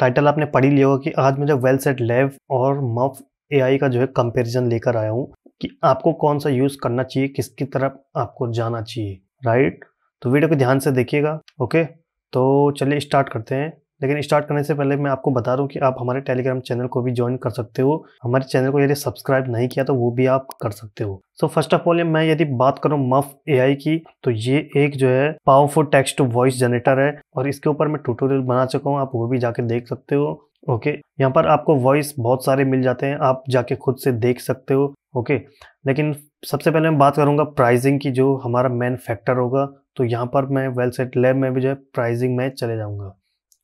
Title आपने पढ़ी लिया होगा कि आज मैं जो वेल सेट लेव और मफ ए का जो है कंपेरिजन लेकर आया हूँ कि आपको कौन सा यूज़ करना चाहिए किसकी तरफ आपको जाना चाहिए राइट तो वीडियो को ध्यान से देखिएगा ओके तो चलिए स्टार्ट करते हैं लेकिन स्टार्ट करने से पहले मैं आपको बता दूं कि आप हमारे टेलीग्राम चैनल को भी ज्वाइन कर सकते हो हमारे चैनल को यदि सब्सक्राइब नहीं किया तो वो भी आप कर सकते हो सो फर्स्ट ऑफ ऑल मैं यदि बात करूं मफ ए की तो ये एक जो है powerful text to voice generator है और इसके ऊपर मैं ट्यूटोरियल बना चुका हूँ आप वो भी जाके देख सकते हो ओके यहाँ पर आपको वॉइस बहुत सारे मिल जाते हैं आप जाके खुद से देख सकते हो ओके लेकिन सबसे पहले मैं बात करूँगा प्राइजिंग की जो हमारा मेन फैक्टर होगा तो यहाँ पर मैं वेल सेट लैब में भी जो है प्राइजिंग में चले जाऊँगा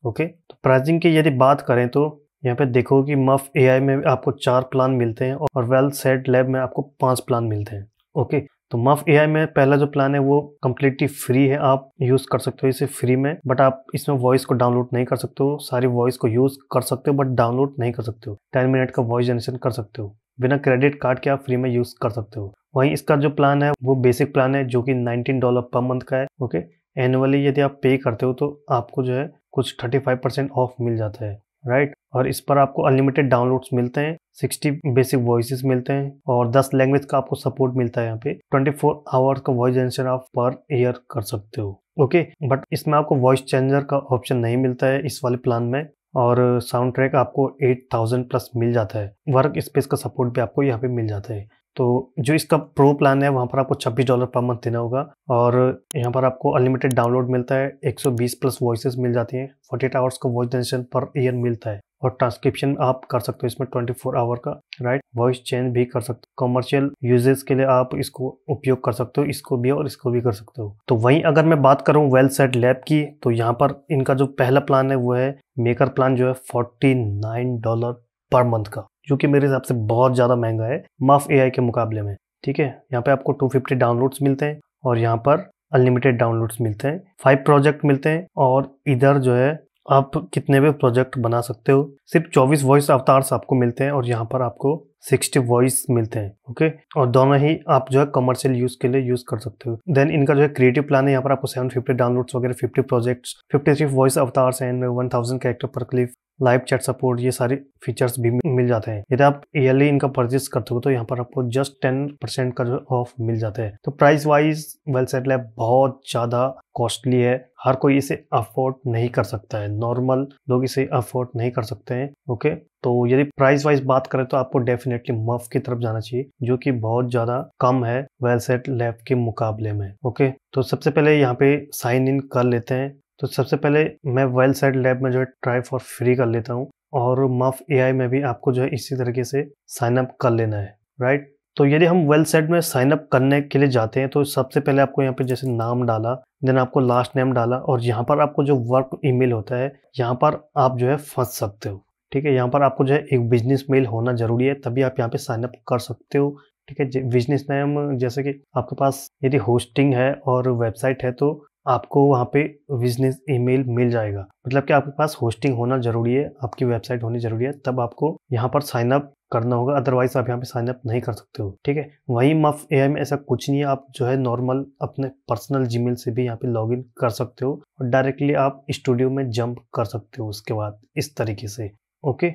ओके तो प्राइसिंग की यदि बात करें तो यहाँ पे देखो कि मफ एआई में आपको चार प्लान मिलते हैं और वेल सेट लैब में आपको पांच प्लान मिलते हैं ओके तो मफ ए में पहला जो प्लान है वो कम्प्लीटली फ्री है आप यूज़ कर सकते हो इसे फ्री में बट आप इसमें वॉइस को डाउनलोड नहीं कर सकते हो सारी वॉइस को यूज़ कर सकते हो बट डाउनलोड नहीं कर सकते हो टेन मिनट का वॉइस जनरेशन कर सकते हो बिना क्रेडिट कार्ड के आप फ्री में यूज़ कर सकते हो वहीं इसका जो प्लान है वो बेसिक प्लान है जो कि नाइनटीन डॉलर पर मंथ का है ओके एनुअली यदि आप पे करते हो तो आपको जो है कुछ थर्टी फाइव परसेंट ऑफ मिल जाता है राइट और इस पर आपको अनलिमिटेड डाउनलोड्स मिलते हैं सिक्सटी बेसिक वॉइस मिलते हैं और दस लैंग्वेज का आपको सपोर्ट मिलता है यहाँ पे ट्वेंटी फोर आवर्स का वॉइस जनरेशन आप पर ईयर कर सकते हो ओके बट इसमें आपको वॉइस चेंजर का ऑप्शन नहीं मिलता है इस वाले प्लान में और साउंड ट्रैक आपको एट थाउजेंड प्लस मिल जाता है वर्क स्पेस का सपोर्ट भी आपको यहाँ पे मिल जाता है तो जो इसका प्रो प्लान है वहाँ पर आपको 26 डॉलर पर मंथ देना होगा और यहाँ पर आपको अनलिमिटेड डाउनलोड मिलता है 120 प्लस वॉइसेस मिल जाती हैं 48 आवर्स का वॉइस डेंशन पर ईयर मिलता है और ट्रांसक्रिप्शन आप कर सकते हो इसमें 24 आवर का राइट वॉइस चेंज भी कर सकते हो कमर्शियल यूजेस के लिए आप इसको उपयोग कर सकते हो इसको भी और इसको भी कर सकते हो तो वहीं अगर मैं बात करूं वेल सेट लैब की तो यहाँ पर इनका जो पहला प्लान है वो है मेकर प्लान जो है 49 डॉलर पर मंथ का जो कि मेरे हिसाब से बहुत ज़्यादा महंगा है माफ ए के मुकाबले में ठीक है यहाँ पे आपको 250 डाउनलोड्स मिलते हैं और यहाँ पर अनलिमिटेड डाउनलोड्स मिलते हैं फाइव प्रोजेक्ट मिलते हैं और इधर जो है आप कितने भी प्रोजेक्ट बना सकते हो सिर्फ 24 वॉइस अवतार्स आपको मिलते हैं और यहाँ पर आपको 60 वॉइस मिलते हैं ओके और दोनों ही आप जो है कमर्शियल यूज के लिए यूज कर सकते हो देन इनका जो है क्रिएटिव प्लान है यहाँ पर आपको 750 डाउनलोड्स वगैरह 50 projects 53 voice avatars and 1000 character per clip live chat support ये सारे फीचर्स भी मिल जाते हैं यदि आप ईयरली इनका परचेस करते हो तो यहाँ पर आपको जस्ट टेन परसेंट का ऑफ मिल जाता है तो price wise WellSaid Lab बहुत ज़्यादा कॉस्टली है हर कोई इसे अफोर्ड नहीं कर सकता है नॉर्मल लोग इसे अफोर्ड नहीं कर सकते हैं ओके तो यदि प्राइस वाइज बात करें तो आपको डेफिनेटली मफ की तरफ जाना चाहिए जो कि बहुत ज़्यादा कम है सेट लैब के मुकाबले में ओके तो सबसे पहले यहाँ पे साइन इन कर लेते हैं तो सबसे पहले मैं वेल साइड लैब में जो है ट्राई फॉर फ्री कर लेता हूँ और मफ ए में भी आपको जो है इसी तरीके से साइन अप कर लेना है राइट तो यदि हम वेल सेट में साइन अप करने के लिए जाते हैं तो सबसे पहले आपको यहाँ पे जैसे नाम डाला देन आपको लास्ट नेम डाला और यहाँ पर आपको जो वर्क ईमेल होता है यहाँ पर आप जो है फंस सकते हो ठीक है यहाँ पर आपको जो है एक बिजनेस मेल होना जरूरी है तभी आप यहाँ पे साइन अप कर सकते हो ठीक है बिजनेस नेम जैसे कि आपके पास यदि होस्टिंग है और वेबसाइट है तो आपको वहाँ पे बिजनेस ईमेल मिल जाएगा मतलब कि आपके पास होस्टिंग होना जरूरी है आपकी वेबसाइट होनी जरूरी है तब आपको यहाँ पर साइन अप करना होगा अदरवाइज आप यहाँ पे साइन अप नहीं कर सकते हो ठीक है वही मफ ए में ऐसा कुछ नहीं है आप जो है नॉर्मल अपने पर्सनल जी से भी यहाँ पे लॉग कर सकते हो और डायरेक्टली आप स्टूडियो में जंप कर सकते हो उसके बाद इस तरीके से ओके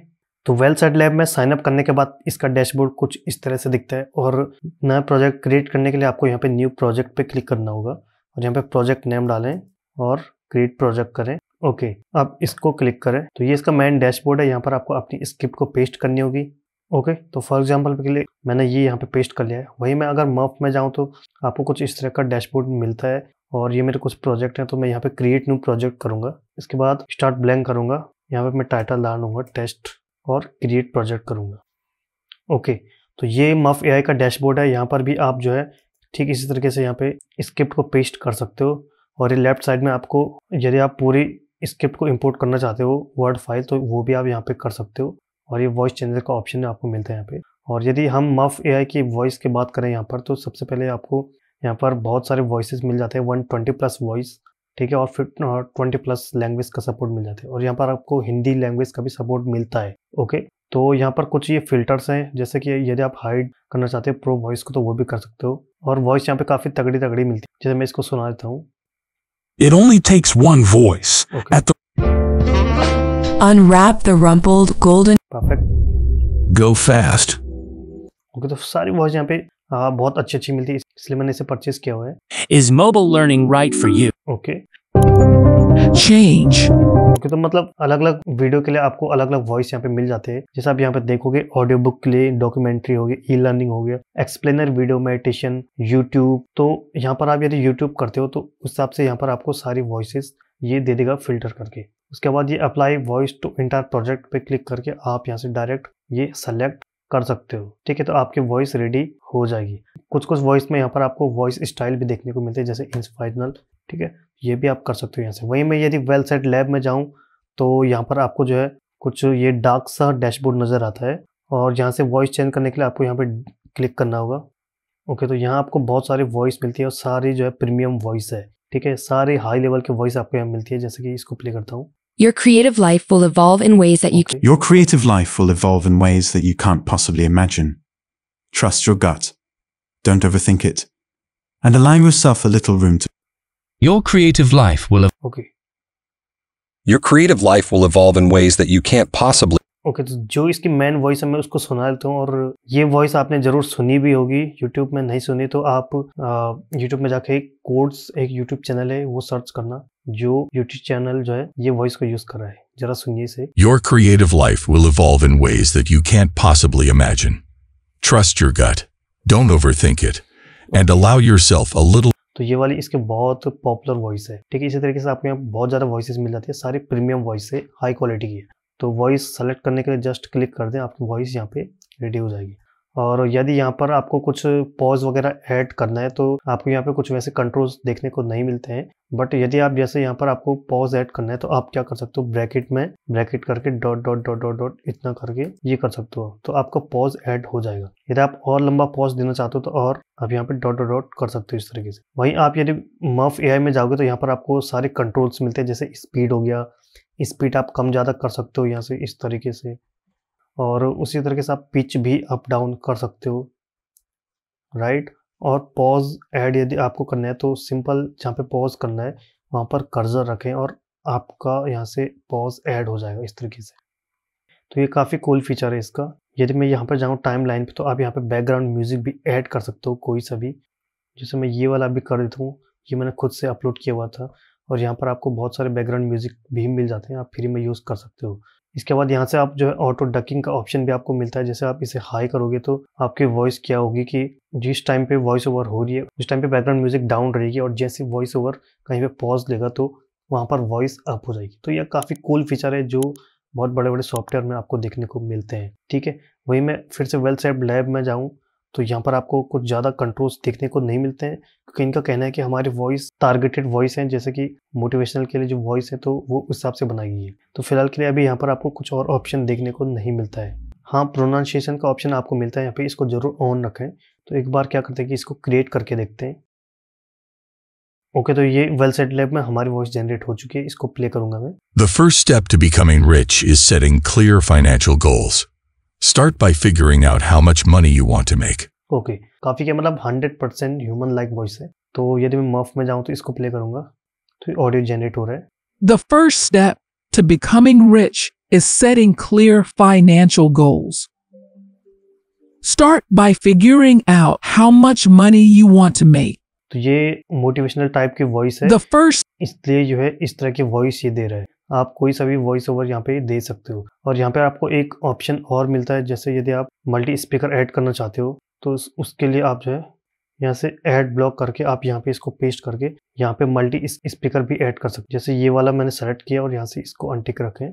तो वेल सेट लैब में साइन अप करने के बाद इसका डैशबोर्ड कुछ इस तरह से दिखता है और नया प्रोजेक्ट क्रिएट करने के लिए आपको यहाँ पे न्यू प्रोजेक्ट पे क्लिक करना होगा और यहाँ पे प्रोजेक्ट नेम डालें और क्रिएट प्रोजेक्ट करें ओके अब इसको क्लिक करें तो ये इसका मेन डैशबोर्ड है यहाँ पर आपको अपनी स्क्रिप्ट को पेस्ट करनी होगी ओके तो फॉर एग्जाम्पल के लिए मैंने ये यहाँ पे पेस्ट कर लिया है वही मैं अगर मफ में जाऊँ तो आपको कुछ इस तरह का डैशबोर्ड मिलता है और ये मेरे कुछ प्रोजेक्ट हैं तो मैं यहाँ पे क्रिएट न्यू प्रोजेक्ट करूँगा इसके बाद स्टार्ट ब्लैंक करूँगा यहाँ पे मैं टाइटल डाल टेस्ट और क्रिएट प्रोजेक्ट करूँगा ओके तो ये मफ ए का डैशबोर्ड है यहाँ पर भी आप जो है ठीक इसी तरीके से यहाँ पे स्क्रिप्ट को पेस्ट कर सकते हो और ये लेफ्ट साइड में आपको यदि आप पूरी स्क्रिप्ट को इंपोर्ट करना चाहते हो वर्ड फाइल तो वो भी आप यहाँ पे कर सकते हो और ये वॉइस चेंजर का ऑप्शन आपको मिलता है यहाँ पे और यदि हम मफ ए आई की वॉइस की बात करें यहाँ पर तो सबसे पहले आपको यहाँ पर बहुत सारे वॉइस मिल जाते हैं वन ट्वेंटी प्लस वॉइस ठीक है और फिर ट्वेंटी प्लस लैंग्वेज का सपोर्ट मिल जाता है और यहाँ पर आपको हिंदी लैंग्वेज का भी सपोर्ट मिलता है ओके तो यहाँ पर कुछ ये फिल्टर्स हैं जैसे कि यदि आप हाइड करना चाहते हो प्रो वॉइस को तो वो भी कर सकते हो और वॉइस यहाँ पे काफ़ी तगड़ी तगड़ी मिलती है जैसे मैं इसको सुना देता हूँ It only takes one voice okay. at the Unwrap the rumpled golden Perfect. Go fast. Okay okay, तो सारी वॉइस यहाँ पे आ, बहुत अच्छी अच्छी मिलती है इसलिए मैंने इसे परचेज किया हुआ है Is mobile learning right for you? Okay okay. change. तो मतलब अलग अलग वीडियो के लिए आपको अलग अलग वॉइस यहाँ पे मिल जाते हैं जैसे आप यहाँ पे देखोगे ऑडियो बुक के लिए डॉक्यूमेंट्री होगी ई लर्निंग हो गया एक्सप्लेनर वीडियो मेडिटेशन यूट्यूब तो यहाँ पर आप यदि यूट्यूब करते हो तो उस हिसाब से यहाँ पर आपको सारी वॉइसेस ये दे देगा फिल्टर करके उसके बाद ये apply voice to entire project पे क्लिक करके आप यहाँ से डायरेक्ट ये सेलेक्ट कर सकते हो ठीक है तो आपकी वॉइस रेडी हो जाएगी कुछ कुछ वॉइस में यहाँ पर आपको वॉइस स्टाइल भी देखने को मिलते हैं जैसे इंस्पायरनल ठीक है ये भी आप कर सकते हो यहाँ से वहीं मैं यदि वेल सेट लैब में जाऊँ तो यहाँ पर आपको जो है कुछ ये डार्क सा डैशबोर्ड नज़र आता है और यहाँ से वॉइस चेंज करने के लिए आपको यहाँ पे क्लिक करना होगा ओके तो यहाँ आपको बहुत सारी वॉइस मिलती है और सारी जो है प्रीमियम वॉइस है ठीक है सारे हाई लेवल के वॉइस आपको यहाँ मिलती है जैसे कि इसको प्ले करता हूँ Your creative life will evolve in ways that you okay. Your creative life will evolve in ways that you can't possibly imagine. Trust your gut. Don't overthink it. And allow yourself a little room to Your creative life will evolve. Okay. Your creative life will evolve in ways that you can't possibly. Okay okay, तो जो इसकी main voice है मैं उसको सुना देता हूँ और ये वॉइस आपने ज़रूर सुनी भी होगी यूट्यूब में नहीं सुनी तो आप यूट्यूब में जाके एक कोड्स एक यूट्यूब चैनल है वो सर्च करना जो यूट्यूब चैनल जो है ये वॉइस को यूज़ कर रहा है जरा सुनिए इसे your creative life will evolve in ways that you can't possibly imagine trust your gut don't overthink it and allow yourself a little तो ये वाली इसके बहुत पॉपुलर वॉइस है ठीक है इसी तरीके से आपको यहाँ बहुत ज़्यादा वॉइस मिल जाती है सारी प्रीमियम वॉइस है हाई क्वालिटी की है तो वॉइस सेलेक्ट करने के लिए जस्ट क्लिक कर दें आपकी वॉइस यहाँ पे रेडी हो जाएगी और यदि यहाँ पर आपको कुछ पॉज वगैरह ऐड करना है तो आपको यहाँ पे कुछ वैसे कंट्रोल्स देखने को नहीं मिलते हैं बट यदि आप जैसे यहाँ पर आपको पॉज ऐड करना है तो आप क्या कर सकते हो ब्रैकेट में ब्रैकेट करके dot dot dot dot dot इतना करके ये कर सकते हो तो आपको पॉज ऐड हो जाएगा यदि आप और लंबा पॉज देना चाहते हो तो और आप यहाँ पे डॉट डॉट डॉट कर सकते हो इस तरीके से वहीं आप यदि मफ ए में जाओगे तो यहाँ पर आपको सारे कंट्रोल्स मिलते हैं जैसे स्पीड हो गया स्पीड आप कम ज़्यादा कर सकते हो यहाँ से इस तरीके से और उसी तरीके से आप पिच भी अप डाउन कर सकते हो राइट और पॉज ऐड यदि आपको करना है तो सिंपल जहाँ पे पॉज करना है वहाँ पर कर्जर रखें और आपका यहाँ से पॉज ऐड हो जाएगा इस तरीके से तो ये काफ़ी कूल फीचर है इसका यदि मैं यहाँ पर जाऊँ टाइम लाइन पर तो आप यहाँ पर बैकग्राउंड म्यूज़िक भी ऐड कर सकते हो कोई सा भी जैसे मैं ये वाला भी कर देता हूँ ये मैंने खुद से अपलोड किया हुआ था और यहाँ पर आपको बहुत सारे बैकग्राउंड म्यूजिक भी मिल जाते हैं आप फ्री में यूज़ कर सकते हो इसके बाद यहाँ से आप जो है ऑटो डकिंग का ऑप्शन भी आपको मिलता है जैसे आप इसे हाई करोगे तो आपकी वॉइस क्या होगी कि जिस टाइम पे वॉइस ओवर हो रही है उस टाइम पे बैकग्राउंड म्यूजिक डाउन रहेगी और जैसे वॉइस ओवर कहीं पे पॉज लेगा तो वहाँ पर वॉइस अप हो जाएगी तो यह काफ़ी कूल फीचर है जो बहुत बड़े बड़े सॉफ्टवेयर में आपको देखने को मिलते हैं ठीक है वही मैं फिर से वेल सेफ लैब में जाऊँ तो यहाँ पर आपको कुछ ज़्यादा कंट्रोल्स देखने को नहीं मिलते हैं क्योंकि इनका कहना है कि हमारे वॉइस टारगेटेड वॉइस हैं जैसे कि मोटिवेशनल के लिए जो वॉइस है तो वो उस हिसाब से बनाई गई है तो फिलहाल के लिए अभी यहाँ पर आपको कुछ और ऑप्शन देखने को नहीं मिलता है हाँ प्रोनाउंसिएशन का ऑप्शन आपको मिलता है यहाँ पर इसको जरूर ऑन रखें तो एक बार क्या करते हैं कि इसको क्रिएट करके देखते हैं ओके okay, तो ये वेल सेट लैब में हमारी वॉइस जनरेट हो चुकी है इसको प्ले करूंगा मैं the first step to becoming rich is setting clear financial goals Start by figuring out how much money you want to make. Okay. काफी क्या मतलब 100% human like voice है. तो यदि मैं मर्फ में जाऊं तो इसको प्ले करूंगा. तो ऑडियो जनरेट है. The first step to becoming rich is setting clear financial goals. Start by figuring out how much money you want to make. तो ये मोटिवेशनल टाइप की वॉइस है. The first इसलिए जो है इस तरह की वॉइस ये दे रहा है. आप कोई सा भी वॉइस ओवर यहाँ पे दे सकते हो और यहाँ पे आपको एक ऑप्शन और मिलता है जैसे यदि आप मल्टी स्पीकर ऐड करना चाहते हो तो उसके लिए आप जो है यहाँ से ऐड ब्लॉक करके आप यहाँ पे इसको पेस्ट करके यहाँ पे मल्टी स्पीकर भी ऐड कर सकते जैसे ये वाला मैंने सेलेक्ट किया और यहाँ से इसको अनटिक रखें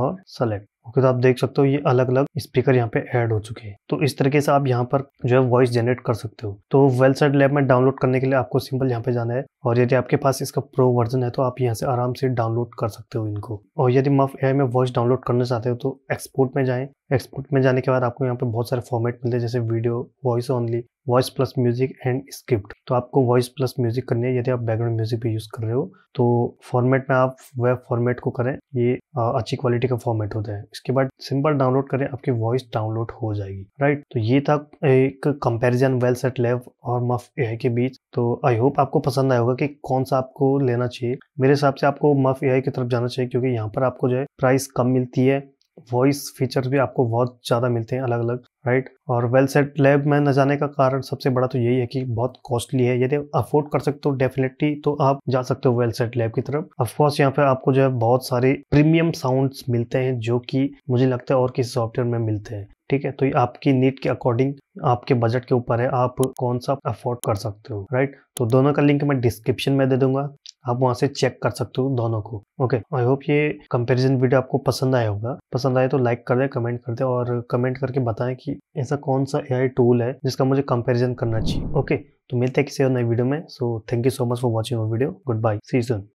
और सेलेक्ट ओके तो आप देख सकते हो ये अलग अलग स्पीकर यहाँ पे ऐड हो चुके हैं तो इस तरीके से आप यहाँ पर जो है वॉइस जनरेट कर सकते हो तो वेल साइड लैब में डाउनलोड करने के लिए आपको सिंपल यहाँ पे जाना है और यदि आपके पास इसका प्रो वर्जन है तो आप यहाँ से आराम से डाउनलोड कर सकते हो इनको और यदि मफ ए में वॉइस डाउनलोड करना चाहते हो तो एक्सपोर्ट में जाए एक्सपोर्ट में जाने के बाद आपको यहाँ पे बहुत सारे फॉर्मेट मिलते हैं जैसे video voice only voice plus music and script तो आपको वॉइस प्लस म्यूजिक करनी है यदि आप बैकग्राउंड म्यूजिक भी यूज कर रहे हो तो फॉर्मेट में आप वेब फॉर्मेट को करें ये अच्छी क्वालिटी का फॉर्मेट होता है इसके बाद सिंपल डाउनलोड करें आपकी वॉइस डाउनलोड हो जाएगी राइट तो ये था एक कंपैरिजन वेल सेट लेव और मफ ए के बीच तो आई होप आपको पसंद आया होगा कि कौन सा आपको लेना चाहिए मेरे हिसाब से आपको मफ ए की तरफ जाना चाहिए क्योंकि यहाँ पर आपको जो है प्राइस कम मिलती है वॉइस फीचर्स भी आपको बहुत ज़्यादा मिलते हैं अलग अलग राइट और वेल सेट लैब में न जाने का कारण सबसे बड़ा तो यही है कि बहुत कॉस्टली है यदि अफोर्ड कर सकते हो डेफिनेटली तो आप जा सकते हो वेल सेट लैब की तरफ अफकोर्स यहाँ पे आपको जो है बहुत सारे प्रीमियम साउंड्स मिलते हैं जो कि मुझे लगता है और किसी सॉफ्टवेयर में मिलते हैं ठीक है तो ये आपकी नीड के अकॉर्डिंग आपके बजट के ऊपर है आप कौन सा अफोर्ड कर सकते हो राइट तो दोनों का लिंक मैं डिस्क्रिप्शन में दे दूंगा आप वहाँ से चेक कर सकते हो दोनों को ओके आई होप ये कंपैरिजन वीडियो आपको पसंद आया होगा पसंद आए तो लाइक कर दे कमेंट कर दे और कमेंट करके बताएं कि ऐसा कौन सा एआई टूल है जिसका मुझे कंपैरिजन करना चाहिए ओके तो मिलते हैं किसी और नए वीडियो में so thank you so much for watching video good bye see soon